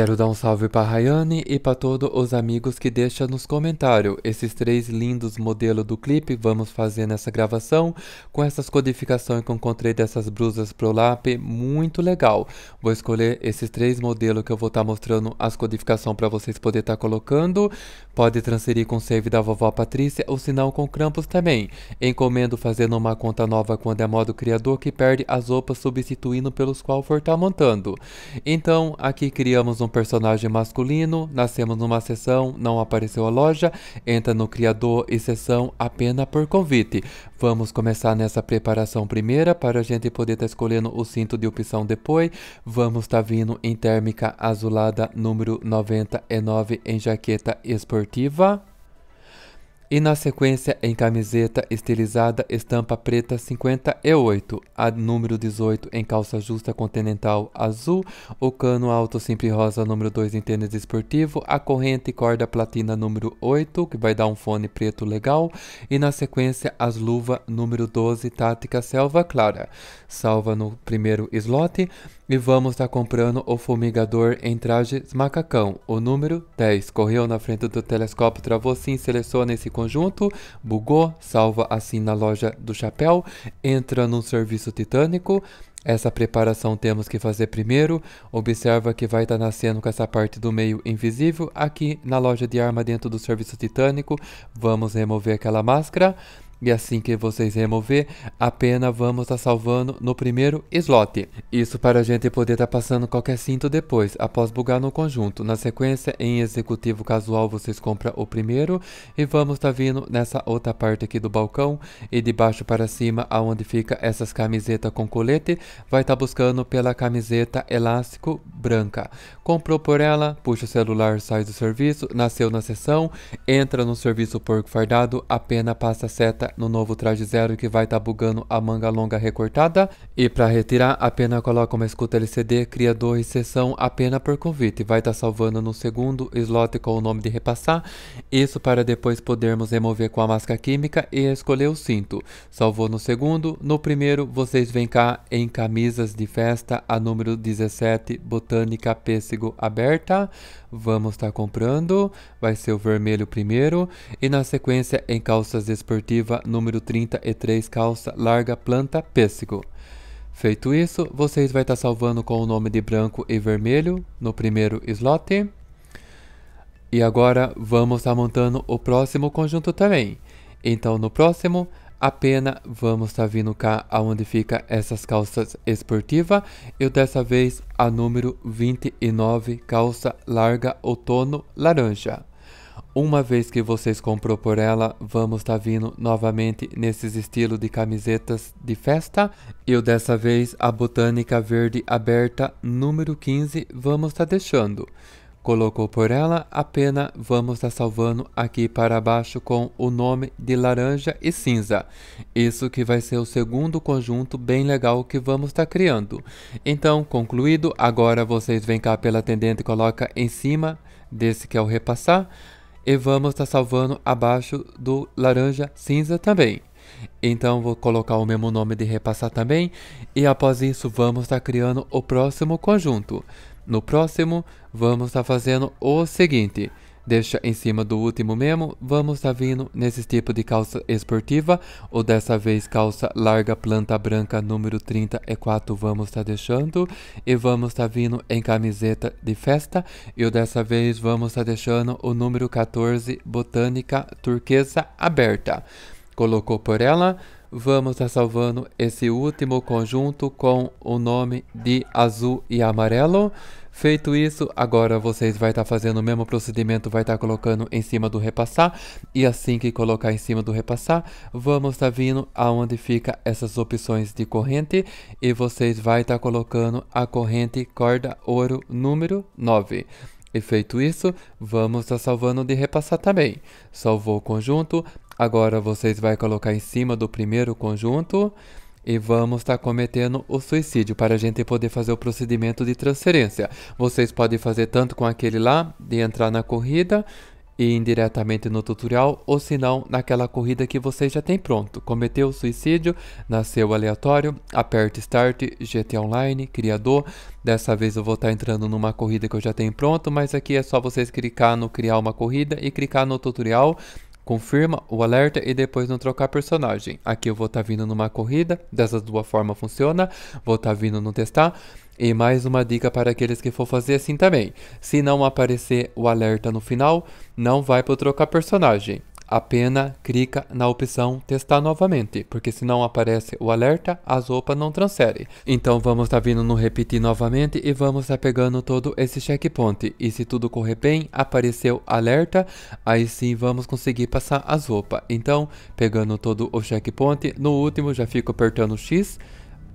Quero dar um salve para Rayane e para todos os amigos que deixam nos comentários esses três lindos modelos do clipe vamos fazer nessa gravação com essas codificações que eu encontrei dessas blusas pro muito legal. Vou escolher esses três modelos que eu vou estar tá mostrando as codificações para vocês poderem estar tá colocando. Pode transferir com save da vovó Patrícia ou se não com Krampus também. Encomendo fazendo uma conta nova quando é modo criador que perde as roupas substituindo pelos qual for estar tá montando. Então aqui criamos um personagem masculino, nascemos numa sessão, não apareceu a loja, entra no criador e sessão apenas por convite. Vamos começar nessa preparação primeira para a gente poder estar tá escolhendo o cinto de opção depois. Vamos estar tá vindo em térmica azulada número 99 em jaqueta esportiva. E na sequência, em camiseta estilizada estampa preta 58, a número 18 em calça justa continental azul, o cano alto sempre rosa número 2 em tênis esportivo, a corrente corda platina número 8, que vai dar um fone preto legal, e na sequência as luvas número 12 tática selva clara. Salva no primeiro slot e vamos estar tá comprando o fumigador em traje macacão, o número 10. Correu na frente do telescópio, travou sim, seleciona esse conjunto, bugou, salva assim na loja do chapéu, entra num serviço titânico. Essa preparação temos que fazer primeiro. Observa que vai estar tá nascendo com essa parte do meio invisível. Aqui na loja de arma dentro do serviço titânico, vamos remover aquela máscara. E assim que vocês remover, a pena vamos estar tá salvando no primeiro slot. Isso para a gente poder estar tá passando qualquer cinto depois, após bugar no conjunto. Na sequência, em executivo casual, vocês compram o primeiro. E vamos estar tá vindo nessa outra parte aqui do balcão. E de baixo para cima, aonde fica essas camisetas com colete, vai estar tá buscando pela camiseta elástico branca. Comprou por ela, puxa o celular, sai do serviço, nasceu na sessão, entra no serviço porco fardado, a pena passa seta no novo traje zero que vai estar tá bugando a manga longa recortada. E para retirar, a pena coloca uma escuta LCD, criador e sessão apenas por convite. Vai estar tá salvando no segundo slot com o nome de repassar. Isso para depois podermos remover com a máscara química e escolher o cinto. Salvou no segundo. No primeiro, vocês vêm cá em camisas de festa, a número 17, botânica pêssego aberta. Vamos estar tá comprando. Vai ser o vermelho primeiro. E na sequência, em calças esportiva número 33, calça larga, planta, pêssego. Feito isso, vocês vai estar tá salvando com o nome de branco e vermelho no primeiro slot. E agora vamos estar tá montando o próximo conjunto também. Então no próximo, apenas vamos estar tá vindo cá aonde fica essas calças esportiva. Eu dessa vez a número 29, calça larga outono laranja. Uma vez que vocês comprou por ela, vamos estar tá vindo novamente nesses estilos de camisetas de festa. Eu dessa vez a Botânica Verde Aberta número 15 vamos estar tá deixando. Colocou por ela, a pena vamos estar tá salvando aqui para baixo com o nome de laranja e cinza. Isso que vai ser o segundo conjunto bem legal que vamos estar tá criando. Então, concluído, agora vocês vêm cá pela tendente e coloca em cima desse que é o repassar. E vamos estar tá salvando abaixo do laranja cinza também. Então vou colocar o mesmo nome de repassar também. E após isso vamos estar tá criando o próximo conjunto. No próximo vamos estar tá fazendo o seguinte deixa em cima do último mesmo. Vamos estar tá vindo nesse tipo de calça esportiva, ou dessa vez calça larga planta branca número 34, vamos estar tá deixando. E vamos estar tá vindo em camiseta de festa, e dessa vez vamos estar tá deixando o número 14 botânica turquesa aberta. Colocou por ela, vamos estar tá salvando esse último conjunto com o nome de azul e amarelo. Feito isso, agora vocês vai estar tá fazendo o mesmo procedimento, vai estar tá colocando em cima do repassar. E assim que colocar em cima do repassar, vamos estar vindo aonde fica essas opções de corrente. E vocês vai estar colocando a corrente corda ouro número 9. E feito isso, vamos estar salvando de repassar também. Salvou o conjunto, Agora vocês vai colocar em cima do primeiro conjunto e vamos estar tá cometendo o suicídio para a gente poder fazer o procedimento de transferência. Vocês podem fazer tanto com aquele lá de entrar na corrida e indiretamente no tutorial, ou se não, naquela corrida que você já tem pronto. Cometeu o suicídio, nasceu aleatório, aperte Start, GT Online, Criador. Dessa vez eu vou estar tá entrando numa corrida que eu já tenho pronto, mas aqui é só vocês clicar no Criar uma corrida e clicar no tutorial confirma o alerta e depois não trocar personagem. Aqui eu vou estar tá vindo numa corrida, dessas duas formas funciona, vou estar tá vindo no testar. E mais uma dica para aqueles que for fazer assim também. Se não aparecer o alerta no final, não vai para trocar personagem apenas clica na opção testar novamente, porque se não aparece o alerta, a sopa não transfere. Então vamos estar tá vindo no repetir novamente e vamos estar tá pegando todo esse checkpoint. E se tudo correr bem, apareceu alerta, aí sim vamos conseguir passar a sopa. Então, pegando todo o checkpoint, no último já fico apertando X,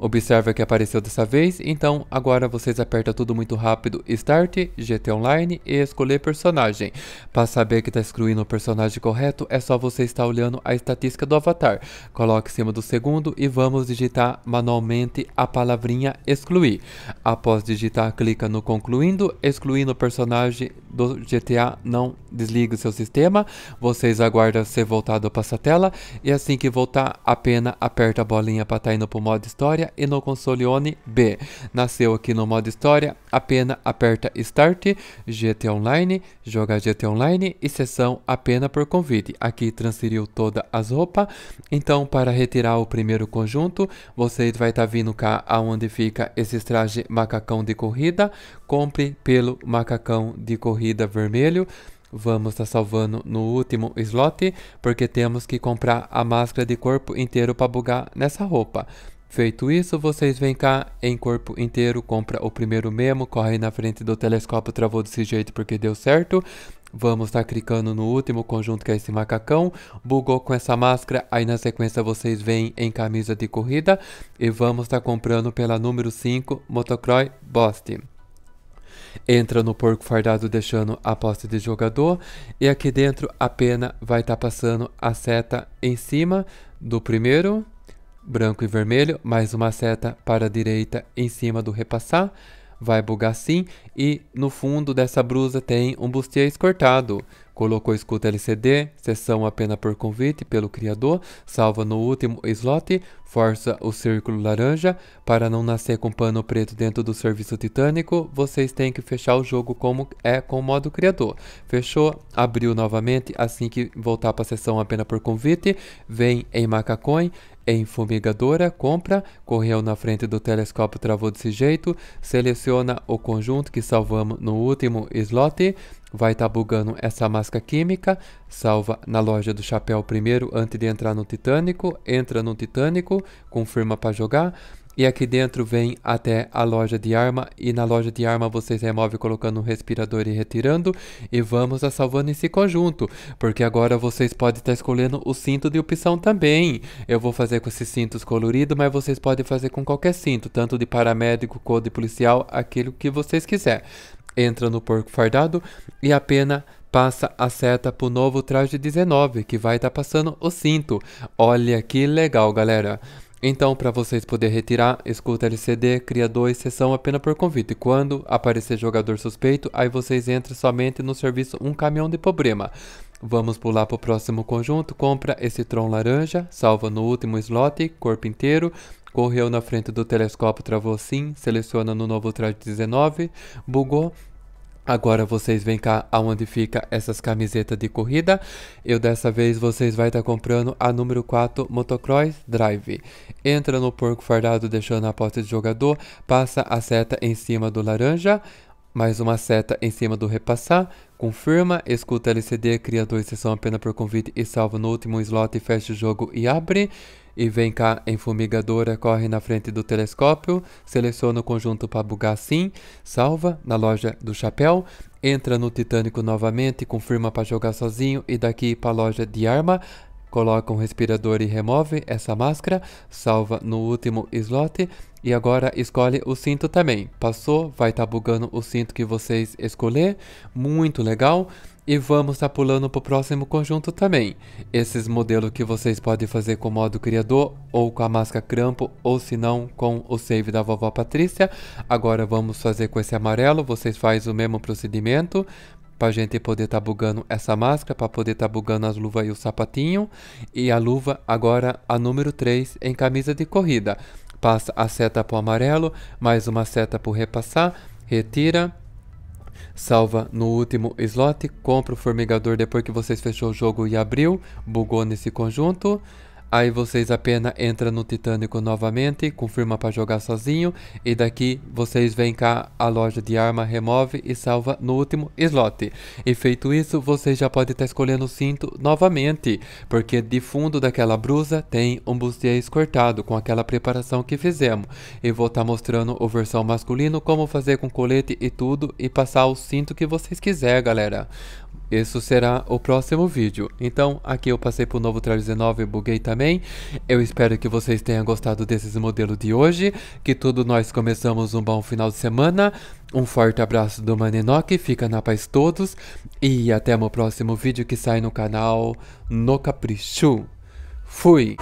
Observa que apareceu dessa vez, então agora vocês apertam tudo muito rápido Start, GT Online e escolher personagem. Para saber que está excluindo o personagem correto, é só você estar olhando a estatística do avatar. Coloque em cima do segundo e vamos digitar manualmente a palavrinha excluir. Após digitar, clica no concluindo, excluindo o personagem do GTA, não desligue seu sistema. Vocês aguardam ser voltado para essa tela e assim que voltar, apenas aperta a bolinha para estar tá indo para o modo história e no One B. Nasceu aqui no modo história, apenas aperta Start, GT Online, joga GT Online e sessão apenas por convite. Aqui transferiu todas as roupas. Então, para retirar o primeiro conjunto, você vai estar tá vindo cá aonde fica esse traje macacão de corrida. Compre pelo macacão de corrida vermelho vamos estar tá salvando no último slot, porque temos que comprar a máscara de corpo inteiro para bugar nessa roupa. Feito isso, vocês vêm cá em corpo inteiro, compra o primeiro memo, corre na frente do telescópio, travou desse jeito porque deu certo. Vamos estar tá clicando no último conjunto que é esse macacão, bugou com essa máscara, aí na sequência vocês vêm em camisa de corrida e vamos estar tá comprando pela número 5, Motocroy Boston entra no porco fardado deixando a posse de jogador e aqui dentro a pena vai estar tá passando a seta em cima do primeiro branco e vermelho, mais uma seta para a direita em cima do repassar, vai bugar sim, e no fundo dessa blusa tem um bustiês escortado, Colocou escuta LCD, sessão apenas por convite pelo criador, salva no último slot, força o círculo laranja. Para não nascer com pano preto dentro do serviço titânico, vocês têm que fechar o jogo como é com o modo criador. Fechou, abriu novamente assim que voltar para a sessão apenas por convite, vem em Macacoin em fumigadora, compra, correu na frente do telescópio, travou desse jeito, seleciona o conjunto que salvamos no último slot, vai estar tá bugando essa máscara química, salva na loja do chapéu primeiro antes de entrar no Titânico, entra no Titânico, confirma para jogar, e aqui dentro vem até a loja de arma e na loja de arma vocês remove colocando um respirador e retirando e vamos a salvando esse conjunto, porque agora vocês podem estar tá escolhendo o cinto de opção também. Eu vou fazer com esses cintos coloridos, mas vocês podem fazer com qualquer cinto, tanto de paramédico, cor de policial, aquilo que vocês quiser. Entra no porco fardado e a pena passa a seta para o novo traje 19, que vai estar tá passando o cinto. Olha que legal, galera. Então, para vocês poderem retirar, escuta LCD, cria dois, sessão apenas por convite. Quando aparecer jogador suspeito, aí vocês entram somente no serviço Um Caminhão de Problema. Vamos pular para o próximo conjunto, compra esse Tron laranja, salva no último slot, corpo inteiro, correu na frente do telescópio, travou sim, seleciona no novo traje 19, bugou, Agora vocês vêm cá aonde fica essas camisetas de corrida. Eu dessa vez vocês vai estar tá comprando a número 4 Motocross Drive. Entra no porco fardado deixando a porta de jogador, passa a seta em cima do laranja, mais uma seta em cima do repassar, confirma, escuta LCD, cria dois sessão apenas por convite e salva no último slot, fecha o jogo e abre e vem cá em fumigadora, corre na frente do telescópio, seleciona o conjunto para bugar sim salva na loja do chapéu, entra no Titânico novamente, confirma para jogar sozinho e daqui para a loja de arma, coloca um respirador e remove essa máscara, salva no último slot e agora escolhe o cinto também. Passou, vai estar tá bugando o cinto que vocês escolher, muito legal. E vamos estar tá pulando para o próximo conjunto também. Esses modelos que vocês podem fazer com o modo criador, ou com a máscara crampo, ou se não, com o save da vovó Patrícia. Agora vamos fazer com esse amarelo, vocês fazem o mesmo procedimento para gente poder estar tá bugando essa máscara, para poder estar tá bugando as luvas e o sapatinho. E a luva agora a número 3 em camisa de corrida. Passa a seta para o amarelo, mais uma seta para repassar, retira, salva no último slot, compra o formigador depois que vocês fechou o jogo e abriu, bugou nesse conjunto, Aí vocês apenas entram no Titânico novamente, confirma para jogar sozinho. E daqui vocês vêm cá a loja de arma, remove e salva no último slot. E feito isso, vocês já podem estar tá escolhendo o cinto novamente. Porque de fundo daquela brusa tem um bustier escortado com aquela preparação que fizemos. E vou estar tá mostrando o versão masculino, como fazer com colete e tudo. E passar o cinto que vocês quiserem, galera. Isso será o próximo vídeo. Então, aqui eu passei o novo Trail 19 e buguei também. Eu espero que vocês tenham gostado desses modelos de hoje. Que tudo nós começamos um bom final de semana. Um forte abraço do Manenoque, fica na paz todos. E até meu próximo vídeo que sai no canal No Capricho. Fui!